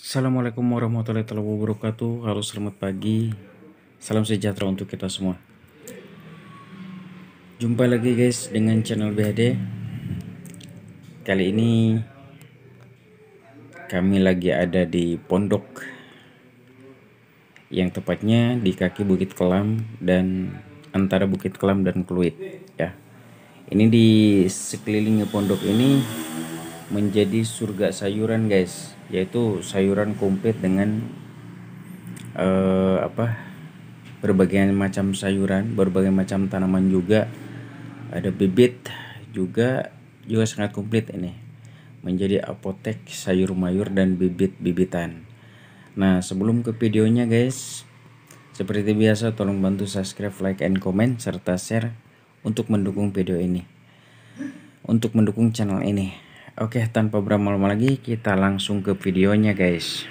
Assalamualaikum warahmatullahi wabarakatuh. Halo selamat pagi. Salam sejahtera untuk kita semua. Jumpa lagi guys dengan channel BHD. Kali ini kami lagi ada di pondok yang tepatnya di kaki Bukit Kelam dan antara Bukit Kelam dan Kluit ya. Ini di sekelilingnya pondok ini menjadi surga sayuran guys yaitu sayuran komplit dengan uh, apa berbagai macam sayuran berbagai macam tanaman juga ada bibit juga juga sangat komplit ini menjadi apotek sayur mayur dan bibit bibitan nah sebelum ke videonya guys seperti biasa tolong bantu subscribe like and comment serta share untuk mendukung video ini untuk mendukung channel ini Oke, tanpa berlama-lama lagi, kita langsung ke videonya, guys.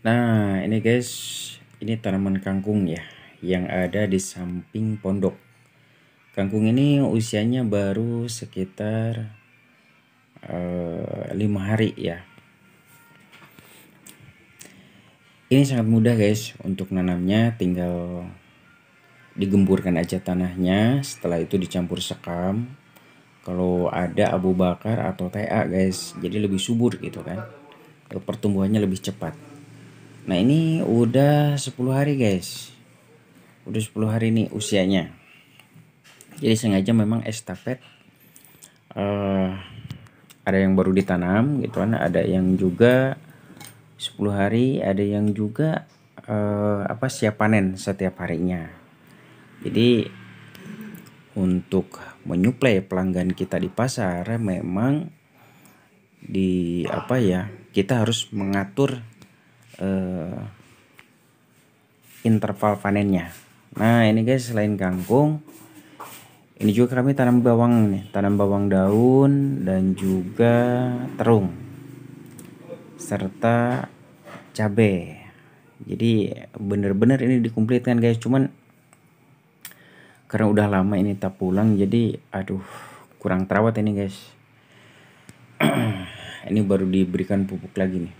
Nah, ini guys, ini tanaman kangkung ya yang ada di samping pondok. Kangkung ini usianya baru sekitar eh, lima uh, hari ya. Ini sangat mudah guys untuk nanamnya tinggal digemburkan aja tanahnya setelah itu dicampur sekam kalau ada abu bakar atau TA guys jadi lebih subur gitu kan pertumbuhannya lebih cepat nah ini udah 10 hari guys udah 10 hari nih usianya jadi sengaja memang estafet uh, ada yang baru ditanam gitu kan ada yang juga 10 hari ada yang juga uh, apa siap panen setiap harinya jadi untuk menyuplai pelanggan kita di pasar memang di apa ya kita harus mengatur eh, interval panennya nah ini guys selain kangkung ini juga kami tanam bawang nih, tanam bawang daun dan juga terung serta cabai. Jadi bener-bener ini dikumpulkan guys, cuman karena udah lama ini tak pulang jadi aduh kurang terawat ini guys. ini baru diberikan pupuk lagi nih.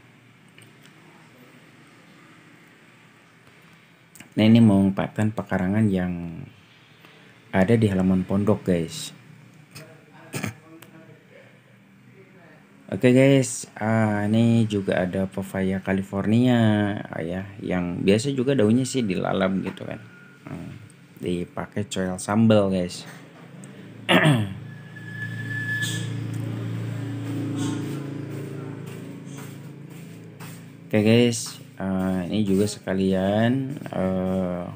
Nah ini memanfaatkan pekarangan yang ada di halaman pondok guys Oke okay guys, ah, ini juga ada pepaya California ah, ya, yang biasa juga daunnya sih dilalap gitu kan, hmm, dipakai coel sambal guys. Oke okay guys, ah, ini juga sekalian uh,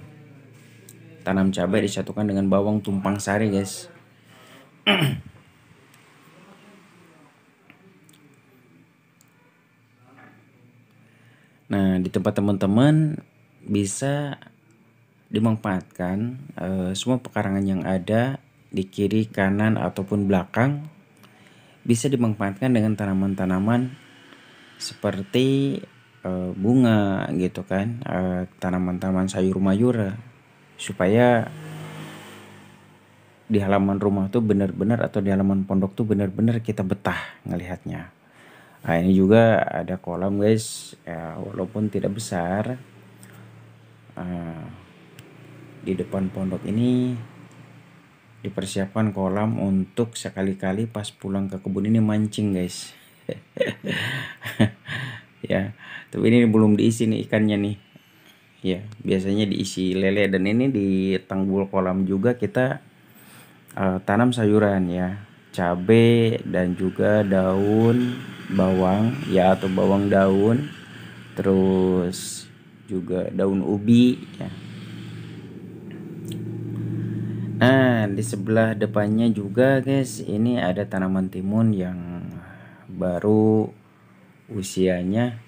tanam cabai disatukan dengan bawang tumpang sari guys nah di tempat teman-teman bisa dimanfaatkan e, semua pekarangan yang ada di kiri kanan ataupun belakang bisa dimanfaatkan dengan tanaman-tanaman seperti e, bunga gitu kan tanaman eh, tanaman-tanaman sayur mayur supaya di halaman rumah tuh benar-benar atau di halaman pondok tuh benar-benar kita betah ngelihatnya. Nah, ini juga ada kolam guys, ya, walaupun tidak besar. Uh, di depan pondok ini dipersiapkan kolam untuk sekali-kali pas pulang ke kebun ini mancing guys. ya, tapi ini belum diisi nih ikannya nih ya biasanya diisi lele dan ini di tanggul kolam juga kita uh, tanam sayuran ya cabe dan juga daun bawang ya atau bawang daun terus juga daun ubi ya nah di sebelah depannya juga guys ini ada tanaman timun yang baru usianya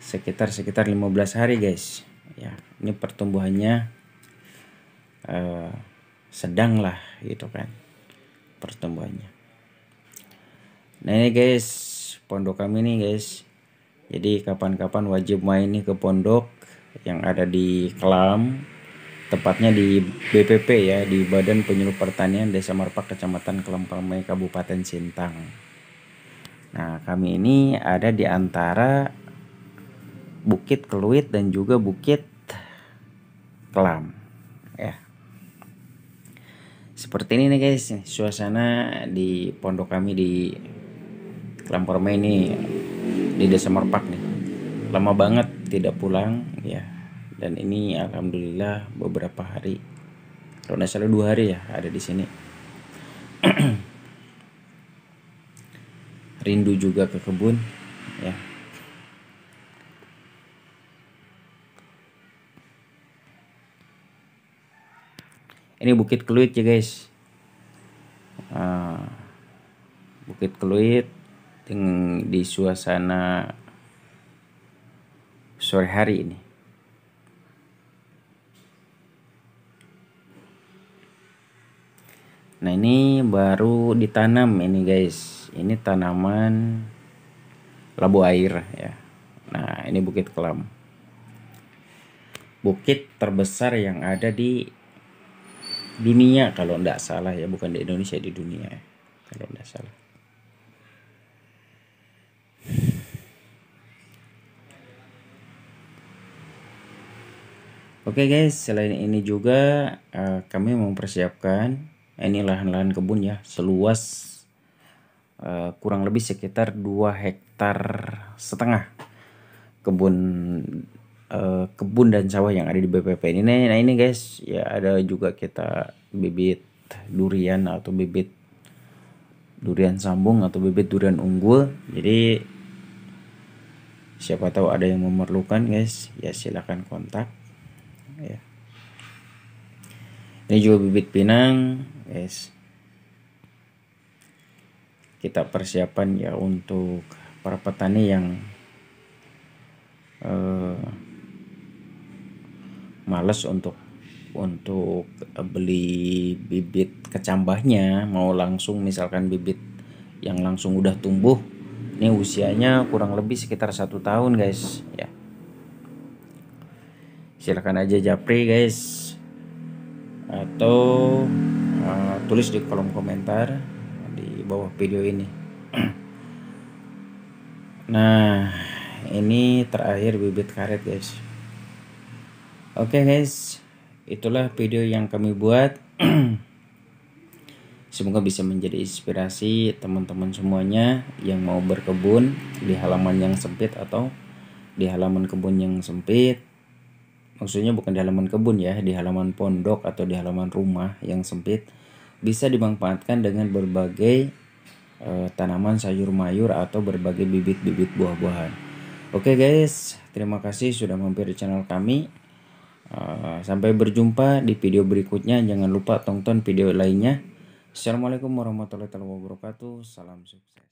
sekitar sekitar 15 hari guys ya ini pertumbuhannya uh, sedang lah gitu kan pertumbuhannya nah ini guys pondok kami nih guys jadi kapan-kapan wajib main nih ke pondok yang ada di Kelam tepatnya di BPP ya di Badan Penyuluh Pertanian Desa Marpak Kecamatan Kelempangmai Kabupaten Sintang. Nah, kami ini ada di antara Bukit Keluit dan juga Bukit Kelam ya. Seperti ini nih guys, suasana di pondok kami di Kelam Permai ini di Desa Merpak nih. Lama banget tidak pulang ya. Dan ini alhamdulillah beberapa hari kalau tidak salah dua hari ya ada di sini rindu juga ke kebun ya ini Bukit Keluit ya guys ah. Bukit Keluit dengan di suasana sore hari ini Nah ini baru ditanam ini guys. Ini tanaman labu air ya. Nah ini bukit kelam. Bukit terbesar yang ada di dunia kalau tidak salah ya bukan di Indonesia di dunia ya, kalau tidak salah Oke okay guys, selain ini juga uh, kami mempersiapkan ini lahan-lahan kebun ya, seluas uh, kurang lebih sekitar 2 hektar setengah kebun uh, kebun dan sawah yang ada di BPP ini. Nah, nah ini guys ya ada juga kita bibit durian atau bibit durian sambung atau bibit durian unggul. Jadi siapa tahu ada yang memerlukan guys ya silahkan kontak ya ini juga bibit pinang guys kita persiapan ya untuk para petani yang eh, males untuk untuk eh, beli bibit kecambahnya mau langsung misalkan bibit yang langsung udah tumbuh ini usianya kurang lebih sekitar satu tahun guys ya silahkan aja japri guys atau uh, tulis di kolom komentar di bawah video ini nah ini terakhir bibit karet guys Oke okay guys, itulah video yang kami buat. Semoga bisa menjadi inspirasi teman-teman semuanya yang mau berkebun di halaman yang sempit atau di halaman kebun yang sempit. Maksudnya bukan di halaman kebun ya, di halaman pondok atau di halaman rumah yang sempit bisa dimanfaatkan dengan berbagai eh, tanaman sayur mayur atau berbagai bibit-bibit buah-buahan. Oke okay guys, terima kasih sudah mampir di channel kami. Eh, sampai berjumpa di video berikutnya. Jangan lupa tonton video lainnya. Assalamualaikum warahmatullahi wabarakatuh. Salam sukses.